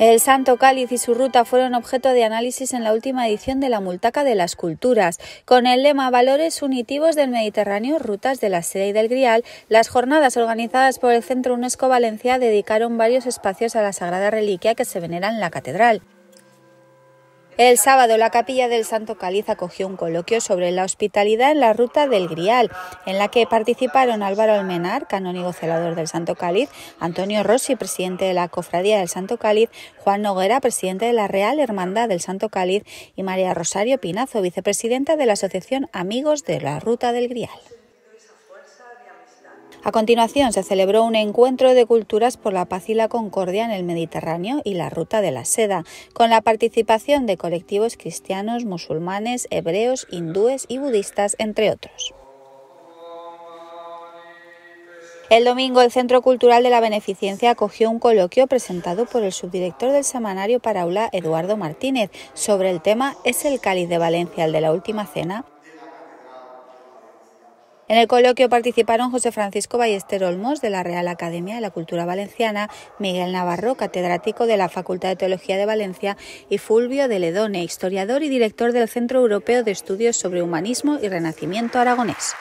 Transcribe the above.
El Santo Cáliz y su ruta fueron objeto de análisis en la última edición de la Multaca de las Culturas. Con el lema Valores Unitivos del Mediterráneo, Rutas de la Seda y del Grial, las jornadas organizadas por el Centro UNESCO Valencia dedicaron varios espacios a la sagrada reliquia que se venera en la catedral. El sábado la capilla del Santo Caliz acogió un coloquio sobre la hospitalidad en la ruta del Grial, en la que participaron Álvaro Almenar, canónigo celador del Santo Cáliz, Antonio Rossi, presidente de la Cofradía del Santo Cáliz, Juan Noguera, presidente de la Real Hermandad del Santo Cáliz y María Rosario Pinazo, vicepresidenta de la Asociación Amigos de la Ruta del Grial. A continuación se celebró un encuentro de culturas por la paz y la concordia en el Mediterráneo y la Ruta de la Seda, con la participación de colectivos cristianos, musulmanes, hebreos, hindúes y budistas, entre otros. El domingo, el Centro Cultural de la Beneficencia acogió un coloquio presentado por el subdirector del semanario Paraula, Eduardo Martínez, sobre el tema ¿Es el cáliz de Valencia el de la última cena? En el coloquio participaron José Francisco Ballester Olmos, de la Real Academia de la Cultura Valenciana, Miguel Navarro, catedrático de la Facultad de Teología de Valencia, y Fulvio de Ledone, historiador y director del Centro Europeo de Estudios sobre Humanismo y Renacimiento Aragonés.